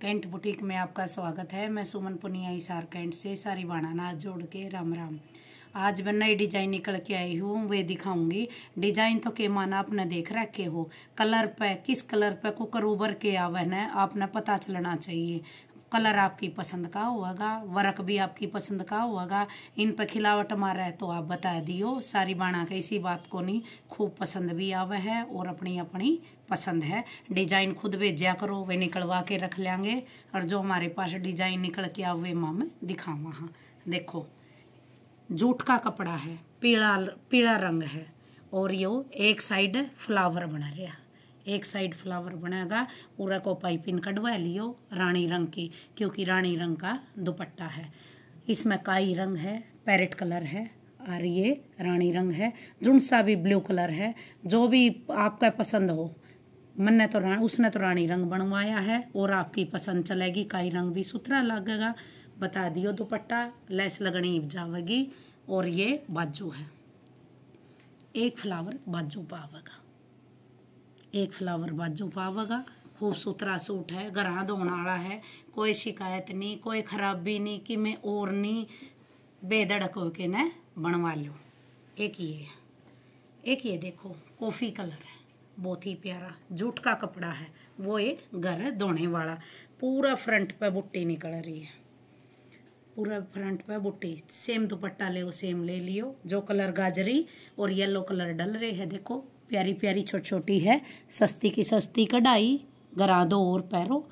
cantt boutique में आपका स्वागत है मैं सुमन पुनिया हिसार कैंट से सारी बाणा बाणानाथ जोड़ के राम राम आज मैं नई डिजाइन निकल के आई हूँ वे दिखाऊंगी डिजाइन तो के माना आपने देख रखे हो कलर पे किस कलर पे कुकर उबर के आवे न आपने पता चलना चाहिए कलर आपकी पसंद का होगा वर्क भी आपकी पसंद का होगा इन पर खिलावट मारा है तो आप बता दियो सारी बाणा का इसी बात को नहीं खूब पसंद भी आवे है और अपनी अपनी पसंद है डिजाइन खुद भेजा करो वे निकलवा के रख लेंगे और जो हमारे पास डिजाइन निकल के वे माम दिखावा हाँ देखो जूट का कपड़ा है पीला पीला रंग है और यो एक साइड फ्लावर बना रहा एक साइड फ्लावर बनेगा पूरा को पाइपिंग कटवा लियो रानी रंग की क्योंकि रानी रंग का दुपट्टा है इसमें काई रंग है पैरेट कलर है और ये रानी रंग है जुन सा भी ब्लू कलर है जो भी आपका पसंद हो मैंने तो उसने तो रानी रंग बनवाया है और आपकी पसंद चलेगी काई रंग भी सुथरा लगेगा बता दियो दुपट्टा लैस लगनी जावेगी और ये बाजू है एक फ्लावर बाजू पावेगा एक फ्लावर बाजू पावगा खूब सुथरा सूट है घर धोने वाला है कोई शिकायत नहीं कोई खराबी नहीं कि मैं और नहीं बेधड़क होके न बनवा लो एक ये एक ये देखो कॉफ़ी कलर है बहुत ही प्यारा जूट का कपड़ा है वो ये घर धोने वाला पूरा फ्रंट पे बुट्टी निकल रही है पूरा फ्रंट पे बुट्टी सेम दुपट्टा ले सेम ले लियो जो कलर गाजरी और येलो कलर डल रहे है देखो प्यारी प्यारी छोटी छोटी है सस्ती की सस्ती कढ़ाई गरा दो और पैरो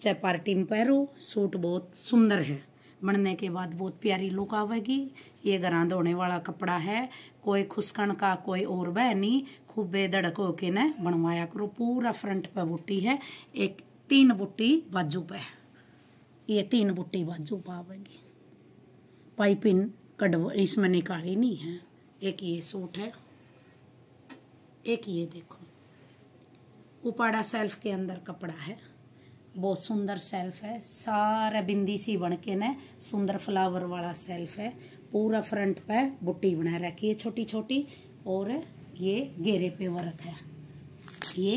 चाहे पार्टी में पैरो सूट बहुत सुंदर है बनने के बाद बहुत प्यारी लुक आवेगी ये गरा धोने वाला कपड़ा है कोई खुशकन का कोई और वह नहीं खूबे धड़क होके ने बनवाया करो पूरा फ्रंट पे बूटी है एक तीन बूटी बाजू पे ये तीन बूटी बाजू पे आवेगी पाइपिंग कड़व इसमें निकाली नहीं है एक ये सूट है एक ये देखो उपाड़ा सेल्फ के अंदर कपड़ा है बहुत सुंदर सेल्फ है सारा बिंदी सी बन के ने सुंदर फ्लावर वाला सेल्फ है पूरा फ्रंट पे बुट्टी बना रखी है छोटी छोटी और ये घेरे पे वर्क है ये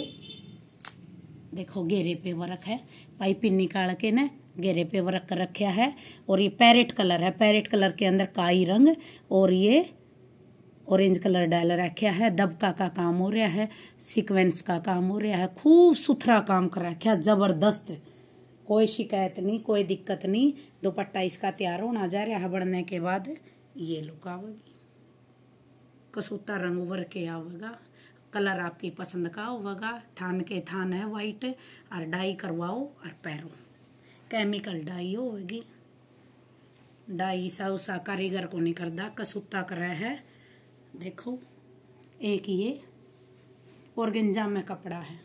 देखो घेरे पे वर्क है पाइपिंग निकाल के ने घेरे पे वर्क कर रखा है और ये पैरेट कलर है पैरेट कलर के अंदर काई रंग और ये ऑरेंज कलर डाल रखा है दबका का काम हो रहा है सीक्वेंस का काम हो रहा है खूब सुथरा काम कर रखा ज़बरदस्त कोई शिकायत नहीं कोई दिक्कत नहीं दोपट्टा इसका तैयार होना जा रहा है बढ़ने के बाद ये लुक आवेगी कसूता रंग उभर के आवेगा कलर आपकी पसंद का होगा थान के थान है वाइट और डाई करवाओ और पैरो केमिकल डाई होगी डाई सा उसा कारीगर को नहीं करता कसूता कर रहा है देखो एक ये और में कपड़ा है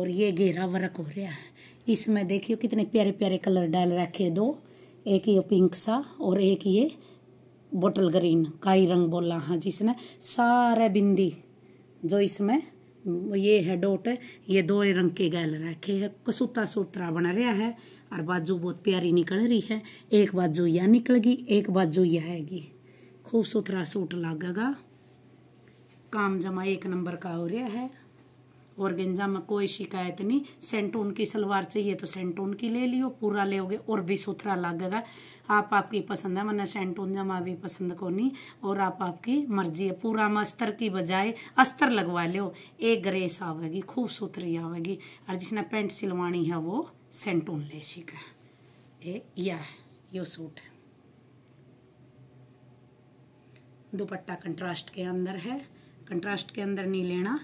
और ये घेरा वर्क हो रहा है इसमें देखियो कितने प्यारे प्यारे कलर डाल रखे दो एक ये पिंक सा और एक ये बोटल ग्रीन काई रंग बोला हाँ जिसने सारे बिंदी जो इसमें ये है डोट ये दो रंग के गैल रखे है कसूता सूत्रा बना रहा है और बाजू बहुत प्यारी निकल रही है एक बाजू यह निकलगी एक बाजू यह आएगी खूब सुथरा सूट लगेगा काम जमा एक नंबर का हो रहा है और गेंजा में कोई शिकायत नहीं सेंटून की सलवार चाहिए तो सेंटून की ले लियो पूरा लोगे और भी सुथरा लगेगा आप आपकी पसंद है मैंने सेंटून जमा भी पसंद को नहीं और आप आपकी मर्जी है पूरा में अस्तर की बजाय अस्तर लगवा लो एक ग्रेस आवेगी खूब सुथरी आवेगी और जिसने पेंट सिलवानी है वो सेंटून ले सीखा ये यह है सूट है दुपट्टा कंट्रास्ट के अंदर है कंट्रास्ट के अंदर नहीं लेना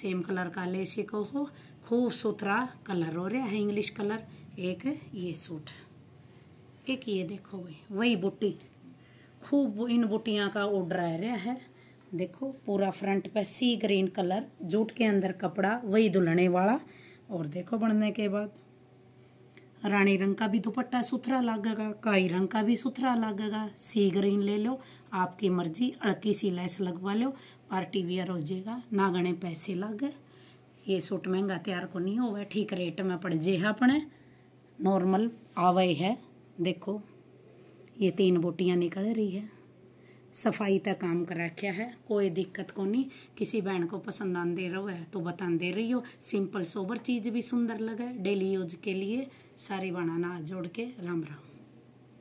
सेम कलर का ले सको हो खूब सुथरा कलर हो रहा है इंग्लिश कलर एक ये सूट एक ये देखो भाई वही बूटी खूब इन बूटियाँ का ऑर्डर आ रहा है देखो पूरा फ्रंट पे सी ग्रीन कलर जूट के अंदर कपड़ा वही दुल्हने वाला और देखो बढ़ने के बाद रानी रंग का भी दुपट्टा सुथरा लगेगा काई रंग का भी सुथरा लगेगा सी ग्रीन ले लो आपकी मर्जी अड़की सी लैस लगवा लो पार्टी वियर हो जाएगा ना गणे पैसे लागे ये सूट महंगा तैयार को नहीं होगा ठीक रेट में पड़ जे अपने नॉर्मल आवे है देखो ये तीन बोटियाँ निकल रही है सफाई का काम कर रखा है कोई दिक्कत को नहीं किसी बहन को पसंद आते रहो है तो बता दे रही हो सिंपल सोबर चीज़ भी सुंदर लगे डेली यूज के लिए सारी बनाना जोड़ के राम राम